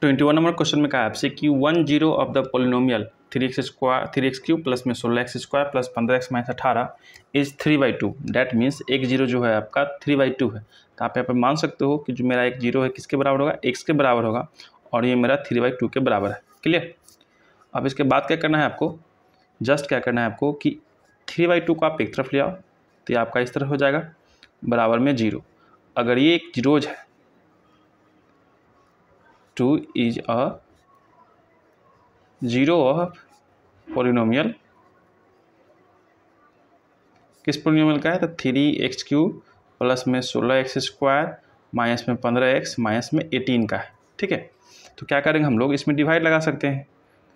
twenty one number question में कहा आपसे कि one zero of the polynomial three x square three x cube plus में सोलह एक्स स्क्वायर प्लस पंद्रह एक्स माइनस अठारह is three by two that means एक जीरो जो है आपका थ्री बाई टू है तो आप यहाँ पर मान सकते हो कि जो मेरा एक जीरो है किसके बराबर होगा एक्स के बराबर होगा और ये मेरा थ्री बाई टू के बराबर है क्लियर अब इसके बाद क्या करना है आपको जस्ट क्या करना है आपको कि थ्री बाई टू को आप एक तरफ ले आओ तो ये आपका इस तरफ हो जाएगा बराबर में जीरो अगर ये एक जीरोज है two is a zero of polynomial किस पोलिनोमियल का है तो थ्री एक्स क्यू प्लस में सोलह एक्स स्क्वायर माइनस में पंद्रह एक्स माइनस में एटीन का है ठीक है तो क्या करेंगे हम लोग इसमें डिवाइड लगा सकते हैं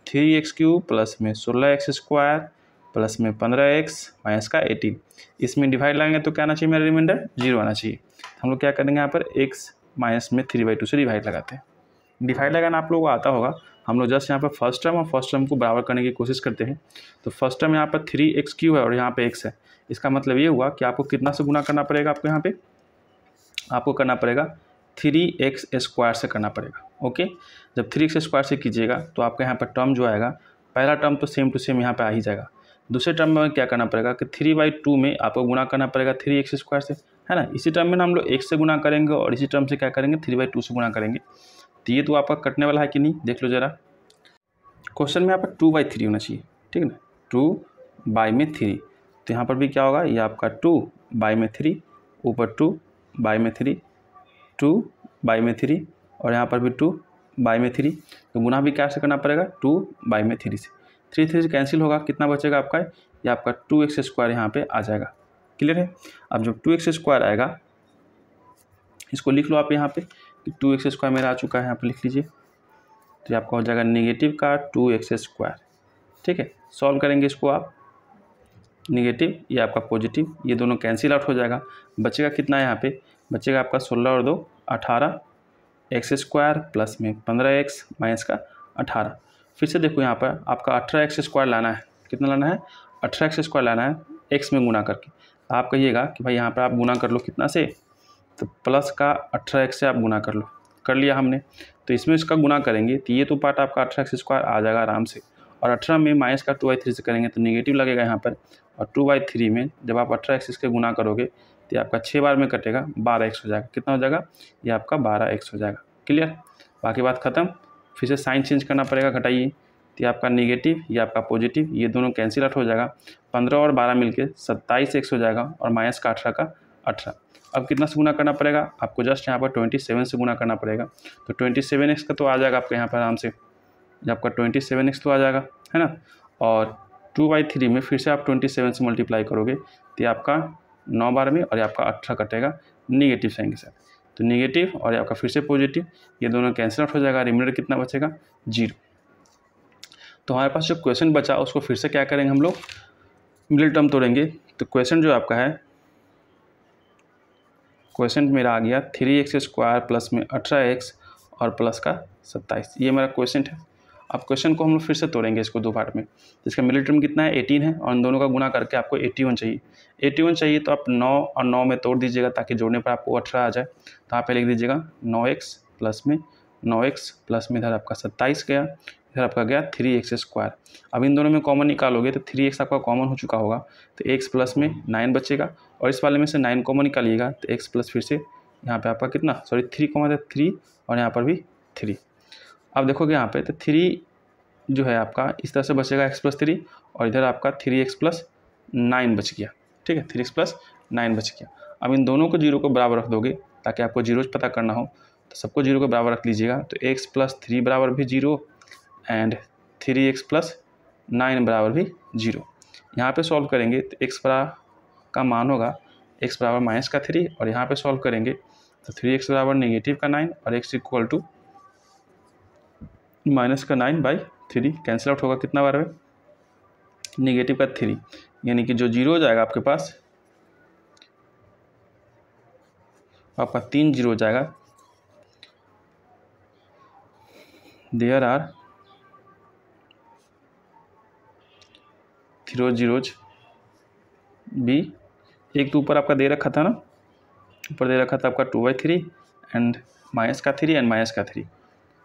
थ्री एक्स क्यू प्लस में सोलह एक्स स्क्वायर प्लस में पंद्रह एक्स माइनस का एटीन इसमें डिवाइड लगाएंगे तो क्या आना चाहिए मेरा रिमाइंडर जीरो आना चाहिए हम लोग क्या करेंगे यहाँ पर एक्स माइनस में थ्री बाई टू से डिवाइड लगाते हैं डिवाइड लगाना आप लोगों को आता होगा हम लोग जस्ट यहाँ पर फर्स्ट टर्म और फर्स्ट टर्म को बराबर करने की कोशिश करते हैं तो फर्स्ट टर्म यहाँ पर थ्री एक्स क्यू है और यहाँ पर एक्स है इसका मतलब ये हुआ कि आपको कितना से गुना करना पड़ेगा आपको यहाँ पर आपको करना पड़ेगा थ्री एक्स स्क्वायर से करना पड़ेगा ओके जब थ्री एक्स स्क्वायर से कीजिएगा तो आपके यहाँ पर टर्म जो आएगा पहला टर्म तो सेम टू सेम यहाँ पर आ ही जाएगा दूसरे टर्म में क्या करना पड़ेगा कि थ्री बाई टू में आपको गुना करना पड़ेगा थ्री एक्स स्क्वायर से है ना इसी टर्म में हम लोग एक से गुना करेंगे और इसी टर्म से क्या करेंगे थ्री बाई टू से गुना करेंगे तो ये तो आपका कटने वाला है कि नहीं देख लो ज़रा क्वेश्चन में आपका टू बाई थ्री होना चाहिए ठीक है ना टू बाई में थ्री तो यहाँ पर भी क्या होगा ये आपका टू बाई में थ्री ऊपर टू बाई में थ्री टू बाई में थ्री और यहाँ पर भी टू बाई में थ्री तो गुना भी क्या से करना पड़ेगा टू बाई में थ्री से थ्री थ्री से कैंसिल होगा कितना बचेगा आपका ये आपका टू एक्स स्क्वायर यहाँ पर आ जाएगा क्लियर है अब जब टू एक्स स्क्वायर आएगा इसको लिख लो आप यहाँ पे टू एक्स स्क्वायर मेरा आ चुका है आप लिख लीजिए तो ये आपका हो जाएगा निगेटिव का टू एक्स स्क्वायर ठीक है सॉल्व करेंगे इसको आप निगेटिव या आपका पॉजिटिव ये दोनों कैंसिल आउट हो जाएगा बचेगा कितना यहाँ पे बचेगा आपका सोलह और दो अठारह एक्स स्क्वायर प्लस में पंद्रह एक्स माइनस का अठारह फिर से देखो यहाँ पर आपका अठारह एक्स स्क्वायर लाना है कितना लाना है अठारह एक्स स्क्वायर लाना है एक्स में गुना करके आप कहिएगा कि भाई यहाँ पर आप गुना कर लो कितना से तो प्लस का अठारह एक्स से आप गुना कर लो कर लिया हमने तो इसमें इसका गुना करेंगे तो ये तो पार्ट आपका अठारह एक्स स्क्वायर आ जाएगा आराम से और अठारह में माइनस का टू बाई थ्री से करेंगे तो निगेटिव लगेगा यहाँ पर और टू बाई थ्री में जब आप अठारह एक्स इसके गुना करोगे तो आपका छः बार में कटेगा बारह एक्स हो जाएगा कितना हो जाएगा ये आपका बारह एक्स हो जाएगा क्लियर बाकी बात ख़त्म फिर से साइन चेंज करना पड़ेगा घटाइए तो आपका निगेटिव या आपका पॉजिटिव ये दोनों कैंसिल आउट हो जाएगा पंद्रह और बारह मिलके सत्ताईस एक्स हो जाएगा और माइनस का अठारह का अठारह अब कितना से गुना करना पड़ेगा आपको जस्ट यहाँ पर ट्वेंटी सेवन से गुना करना पड़ेगा तो ट्वेंटी सेवन एक्स का तो आ जाएगा आपके यहाँ पर आराम से आपका ट्वेंटी सेवन एक्स तो आ जाएगा है ना और टू बाई थ्री में फिर से आप ट्वेंटी सेवन से मल्टीप्लाई करोगे तो आपका नौ बार में और ये आपका अठारह कटेगा निगेटिव साइन के साथ तो निगेटिव और आपका फिर से पॉजिटिव ये दोनों कैंसिल आउट हो जाएगा रिमाइंडर कितना बचेगा जीरो तो हमारे पास जो क्वेश्चन बचा उसको फिर से क्या करेंगे हम लोग मिडिल टर्म तोड़ेंगे तो क्वेश्चन जो आपका है क्वेश्चन मेरा आ गया थ्री एक्स स्क्वायर प्लस में अठारह एक्स और प्लस का सत्ताईस ये मेरा क्वेश्चन है अब क्वेश्चन को हम लोग फिर से तोड़ेंगे इसको दो पार्ट में इसका मिडिल टर्म कितना है एटीन है और इन दोनों का गुना करके आपको एट्टी वन चाहिए एट्टी वन चाहिए तो आप नौ और नौ में तोड़ दीजिएगा ताकि जोड़ने पर आपको अठारह आ जाए तो आप लिख दीजिएगा नौ एक्स प्लस में नौ एक्स प्लस में इधर आपका सत्ताईस गया इधर आपका गया थ्री एक्स स्क्वायर अब इन दोनों में कॉमन निकालोगे तो थ्री एक्स आपका कॉमन हो चुका होगा तो एक्स प्लस में नाइन बचेगा और इस वाले में से नाइन कॉमन निकालिएगा तो एक्स प्लस फिर से यहाँ पे आपका कितना सॉरी थ्री कॉमन था थ्री और यहाँ पर भी थ्री अब देखोगे यहाँ पे तो थ्री जो है आपका इस तरह से बचेगा एक्स प्लस थ्री और इधर आपका थ्री एक्स प्लस नाइन बच गया ठीक है थ्री एक्स प्लस नाइन बच गया अब इन दोनों को जीरो को बराबर रख दोगे ताकि आपको जीरो पता करना हो तो सबको जीरो को बराबर रख लीजिएगा तो एक्स प्लस थ्री बराबर भी zero and three x plus nine बराबर भी जीरो यहाँ पे सॉल्व करेंगे तो एक्स बरा का मान होगा एक्स बराबर माइनस का थ्री और यहाँ पे सॉल्व करेंगे तो थ्री एक्स बराबर निगेटिव का नाइन और एक्स इक्वल टू माइनस का nine by three cancel out होगा कितना बार में निगेटिव का थ्री यानी कि जो जीरो हो जाएगा आपके पास आपका तीन जीरो हो जाएगा देयर आर फिरोज जीरोज बी एक तो ऊपर आपका दे रखा था ना ऊपर दे रखा था आपका two by three and minus का थ्री एंड माइनस का थ्री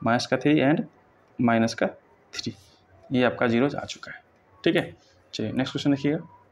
माइनस का थ्री एंड माइनस का थ्री ये आपका जीरोज आ चुका है ठीक है चलिए नेक्स्ट क्वेश्चन देखिएगा